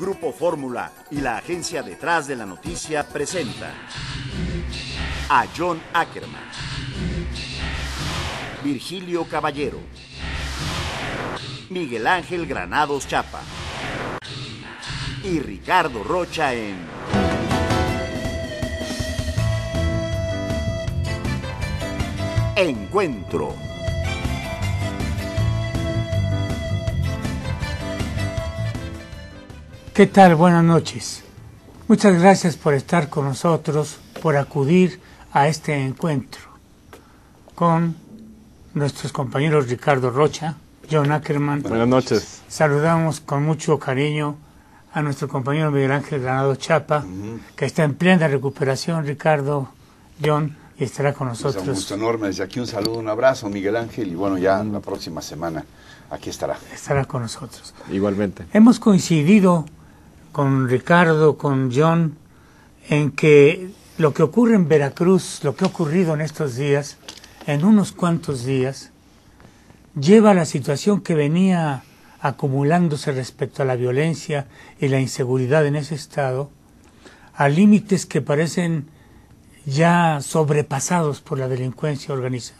Grupo Fórmula y la agencia detrás de la noticia presenta a John Ackerman, Virgilio Caballero, Miguel Ángel Granados Chapa y Ricardo Rocha en Encuentro. ¿Qué tal? Buenas noches. Muchas gracias por estar con nosotros, por acudir a este encuentro con nuestros compañeros Ricardo Rocha, John Ackerman. Buenas noches. Saludamos con mucho cariño a nuestro compañero Miguel Ángel Granado Chapa, que está en plena recuperación, Ricardo, John, y estará con pues, nosotros. un gusto enorme, desde aquí un saludo, un abrazo, Miguel Ángel, y bueno, ya en la próxima semana aquí estará. Estará con nosotros. Igualmente. Hemos coincidido con Ricardo, con John, en que lo que ocurre en Veracruz, lo que ha ocurrido en estos días, en unos cuantos días, lleva a la situación que venía acumulándose respecto a la violencia y la inseguridad en ese estado, a límites que parecen ya sobrepasados por la delincuencia organizada,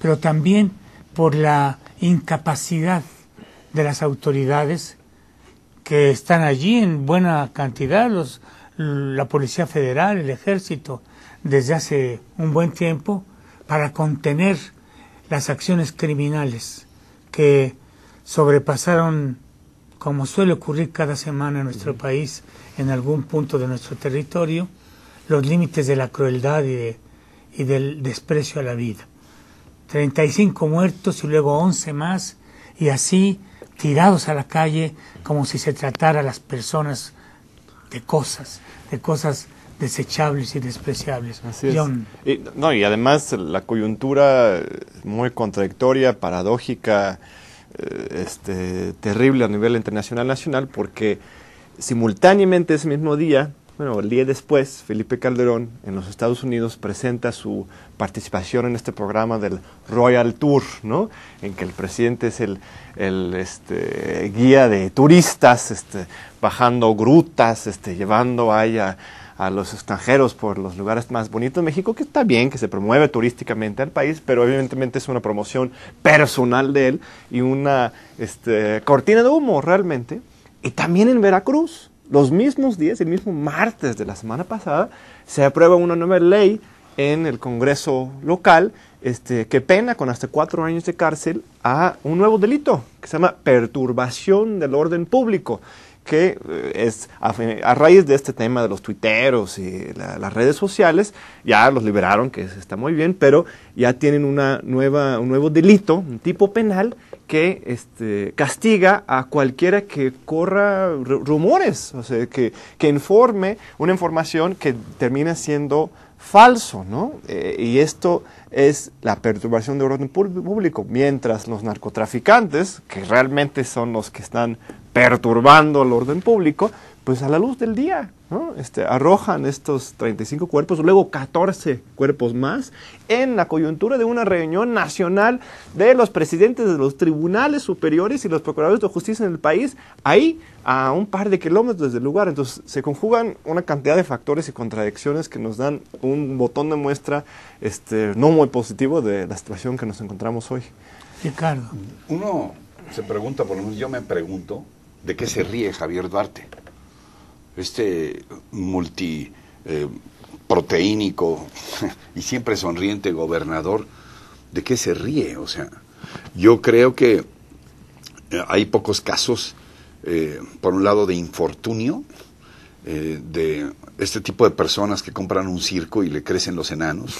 pero también por la incapacidad de las autoridades que están allí en buena cantidad, los, la Policía Federal, el Ejército, desde hace un buen tiempo, para contener las acciones criminales que sobrepasaron, como suele ocurrir cada semana en nuestro país, en algún punto de nuestro territorio, los límites de la crueldad y, de, y del desprecio a la vida. 35 muertos y luego 11 más y así tirados a la calle como si se tratara a las personas de cosas, de cosas desechables y despreciables. Y, no, y además la coyuntura eh, muy contradictoria, paradójica, eh, este, terrible a nivel internacional, nacional, porque simultáneamente ese mismo día bueno, el día después, Felipe Calderón en los Estados Unidos presenta su participación en este programa del Royal Tour, ¿no? En que el presidente es el, este, guía de turistas, este, bajando grutas, este, llevando a, los extranjeros por los lugares más bonitos de México, que está bien, que se promueve turísticamente al país, pero evidentemente es una promoción personal de él y una este, cortina de humo realmente. Y también en Veracruz los mismos días, el mismo martes de la semana pasada, se aprueba una nueva ley en el Congreso local este, que pena con hasta cuatro años de cárcel a un nuevo delito que se llama perturbación del orden público, que eh, es a, raíz de este tema de los tuiteros y las redes sociales, ya los liberaron, que está muy bien, pero ya tienen una nueva, un nuevo delito, un tipo penal que este, castiga a cualquiera que corra rumores, o sea, que, que informe una información que termina siendo falso, ¿no? Eh, y esto es la perturbación del orden público, mientras los narcotraficantes, que realmente son los que están perturbando el orden público, pues a la luz del día, ¿no? Este, arrojan estos 35 cuerpos, luego 14 cuerpos más, en la coyuntura de una reunión nacional de los presidentes de los tribunales superiores y los procuradores de justicia en el país, ahí a un par de kilómetros del lugar. Entonces se conjugan una cantidad de factores y contradicciones que nos dan un un botón de muestra este, no muy positivo de la situación que nos encontramos hoy. Ricardo. Uno se pregunta, por lo menos yo me pregunto, ¿de qué se ríe Javier Duarte? Este multiproteínico eh, y siempre sonriente gobernador, ¿de qué se ríe? O sea, yo creo que eh, hay pocos casos, eh, por un lado, de infortunio, eh, de este tipo de personas que compran un circo y le crecen los enanos,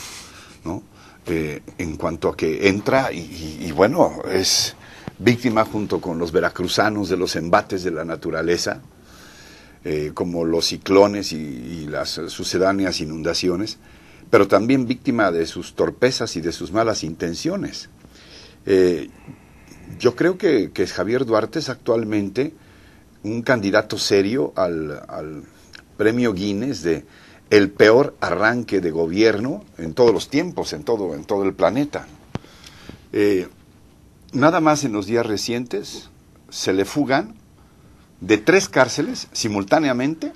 ¿no? Eh, en cuanto a que entra y, bueno, es víctima junto con los veracruzanos de los embates de la naturaleza, eh, como los ciclones y, las sucedáneas inundaciones, pero también víctima de sus torpezas y de sus malas intenciones. yo creo que, Javier Duarte es actualmente un candidato serio al premio Guinness de el peor arranque de gobierno en todos los tiempos, en todo, en todo el planeta. Eh, nada más en los días recientes se le fugan de tres cárceles simultáneamente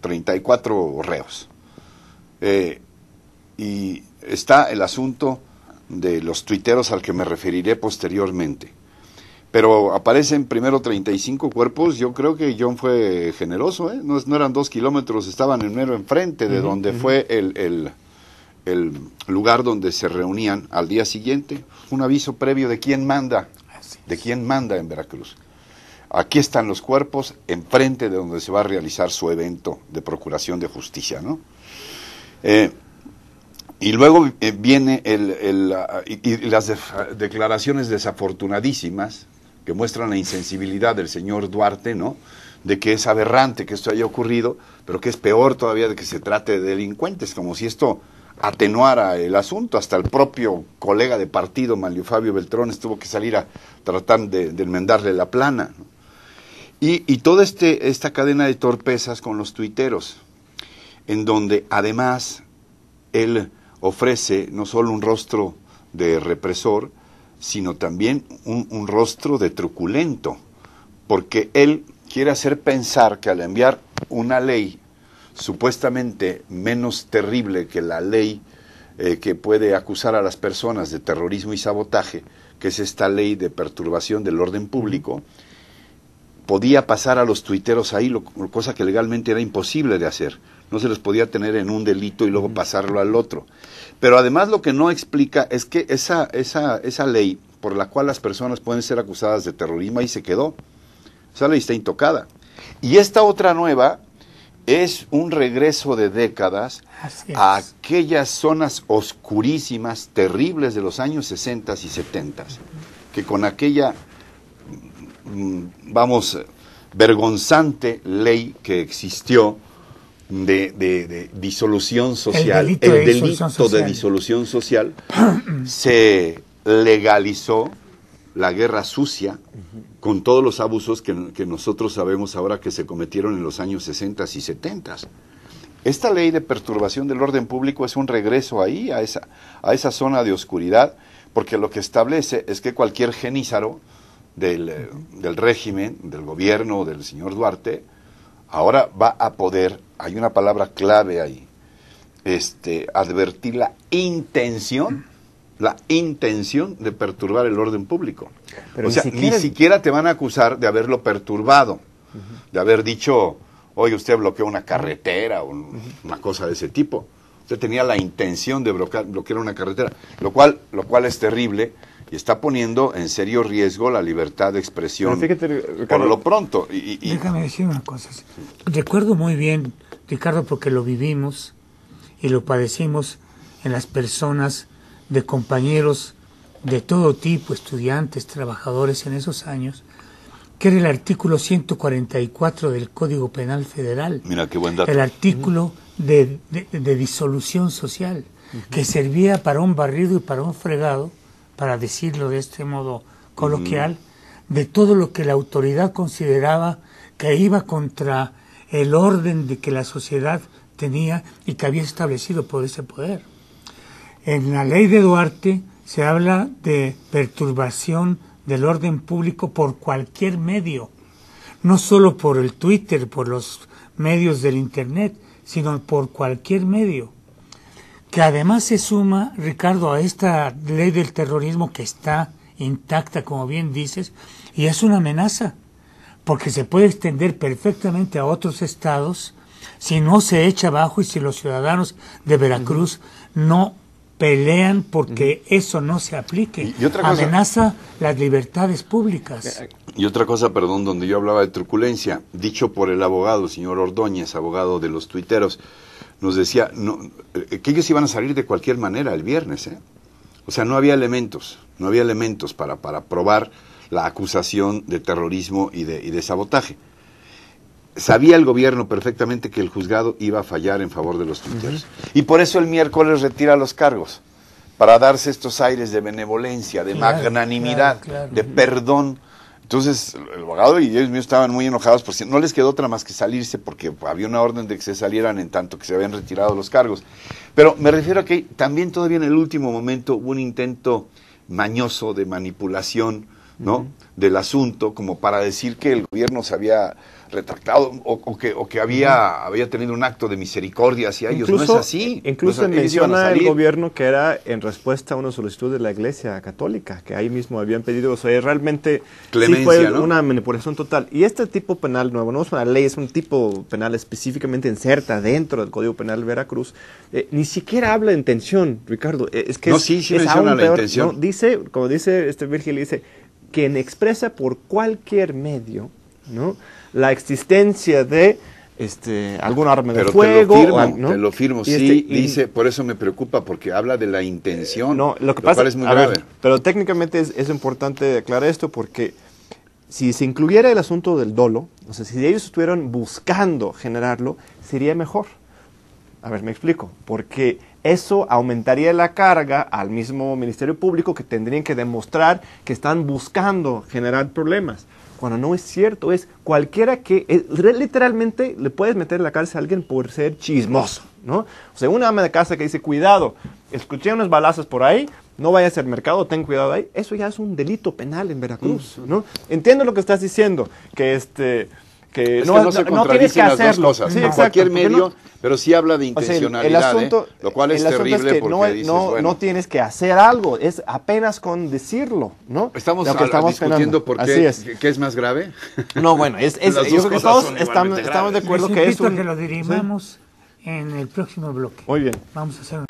34 reos. Eh, y está el asunto de los tuiteros al que me referiré posteriormente pero aparecen primero 35 cuerpos. Yo creo que John fue generoso, ¿eh? no, eran dos kilómetros, estaban en mero enfrente de donde fue el, lugar donde se reunían al día siguiente. Un aviso previo de quién manda, de quién manda en Veracruz. Aquí están los cuerpos enfrente de donde se va a realizar su evento de procuración de justicia, ¿no? Eh, y luego eh, viene el, ah, y, las ah, declaraciones desafortunadísimas que muestran la insensibilidad del señor Duarte, ¿no? De que es aberrante que esto haya ocurrido, pero que es peor todavía de que se trate de delincuentes, como si esto atenuara el asunto. Hasta el propio colega de partido, Mario Fabio Beltrones, tuvo que salir a tratar de, enmendarle la plana. Y, toda este, esta cadena de torpezas con los tuiteros, en donde además él ofrece no solo un rostro de represor, sino también un, rostro de truculento, porque él quiere hacer pensar que al enviar una ley supuestamente menos terrible que la ley eh, que puede acusar a las personas de terrorismo y sabotaje, que es esta ley de perturbación del orden público, podía pasar a los tuiteros ahí, cosa que legalmente era imposible de hacer no se los podía tener en un delito y luego pasarlo al otro. Pero además lo que no explica es que esa, esa, esa ley por la cual las personas pueden ser acusadas de terrorismo ahí se quedó. Esa ley está intocada. Y esta otra nueva es un regreso de décadas a aquellas zonas oscurísimas, terribles de los años 60 y 70, que con aquella, mm, vamos, vergonzante ley que existió, de, disolución social, el delito, de, disolución social, se legalizó la guerra sucia con todos los abusos que, nosotros sabemos ahora que se cometieron en los años 60 y 70. Esta ley de perturbación del orden público es un regreso ahí, a esa, a esa zona de oscuridad, porque lo que establece es que cualquier genízaro del, eh, del régimen, del gobierno, del señor Duarte, ahora va a poder, hay una palabra clave ahí, este, advertir la intención, la intención de perturbar el orden público. o sea, ni siquiera... te van a acusar de haberlo perturbado, de haber dicho, oye, usted bloqueó una carretera o una cosa de ese tipo. Usted tenía la intención de bloquear, bloquear una carretera, lo cual, lo cual es terrible y está poniendo en serio riesgo la libertad de expresión lo pronto. déjame decir una cosa. Recuerdo muy bien, Ricardo, porque lo vivimos y lo padecimos en las personas de compañeros de todo tipo, estudiantes, trabajadores en esos años, que era el artículo 144 del Código Penal Federal. El artículo de, disolución social, que servía para un barrido y para un fregado para decirlo de este modo coloquial, de todo lo que la autoridad consideraba que iba contra el orden de que la sociedad tenía y que había establecido por ese poder. En la ley de Duarte se habla de perturbación del orden público por cualquier medio, no solo por el Twitter, por los medios del Internet, sino por cualquier medio que además se suma, Ricardo, a esta ley del terrorismo que está intacta, como bien dices, y es una amenaza, porque se puede extender perfectamente a otros estados si no se echa abajo y si los ciudadanos de Veracruz no pelean porque eso no se aplique. Amenaza las libertades públicas. Eh, y otra cosa, perdón, donde yo hablaba de truculencia, dicho por el abogado, señor Ordóñez, abogado de los tuiteros, nos decía no, eh, que ellos iban a salir de cualquier manera el viernes. ¿eh? O sea, no había elementos, no había elementos para, para probar la acusación de terrorismo y de, sabotaje. Sabía el gobierno perfectamente que el juzgado iba a fallar en favor de los tuiteros. Y por eso el miércoles retira los cargos, para darse estos aires de benevolencia, de magnanimidad, de perdón entonces, el abogado y ellos mismos estaban muy enojados, porque no les quedó otra más que salirse, porque había una orden de que se salieran en tanto que se habían retirado los cargos. Pero me refiero a que también todavía en el último momento hubo un intento mañoso de manipulación, ¿no? Del asunto, como para decir que el gobierno se había retractado o, que, había, había tenido un acto de misericordia hacia ellos. No es así. Incluso menciona el gobierno que era en respuesta a una solicitud de la Iglesia Católica, que ahí mismo habían pedido, o sea, realmente fue una manipulación total. Y este tipo penal nuevo, no es una ley, es un tipo penal específicamente inserta dentro del Código Penal de Veracruz, eh, ni siquiera habla de intención, Ricardo. Eh, es que no, es, sí, sí intención. dice, como dice este Virgil, dice, quien expresa por cualquier medio, ¿no? la existencia de este, algún arma de fuego. Ah, te lo firmo, sí, este, dice, por eso me preocupa, porque habla de la intención, eh, no, lo, que pasa, es muy grave. pero técnicamente es, es, importante aclarar esto porque si se incluyera el asunto del dolo, o sea, si ellos estuvieran buscando generarlo, sería mejor. A ver, me explico, porque eso aumentaría la carga al mismo Ministerio Público que tendrían que demostrar que están buscando generar problemas cuando no es cierto, es cualquiera que literalmente le puedes meter en la cárcel a alguien por ser chismoso, ¿no? O sea, una ama de casa que dice, cuidado, escuché unas balazas por ahí, no a al mercado, ten cuidado ahí, eso ya es un delito penal en Veracruz, ¿no? Entiendo lo que estás diciendo, que este que, no, que no, se no, tienes que hacerlo. Cosas, sí, exacto, cualquier medio, pero sí habla de intencionalidad, o sea, el ¿eh? asunto, eh, lo cual es el terrible es que porque dices, bueno, no, tienes que hacer algo, es apenas con decirlo, ¿no? Estamos, lo que estamos discutiendo por qué es. qué es. más grave. No, bueno, es, es yo creo que todos estamos, estamos, de acuerdo que es un... que lo dirimamos ¿sí? en el próximo bloque. Muy bien. Vamos a hacer un...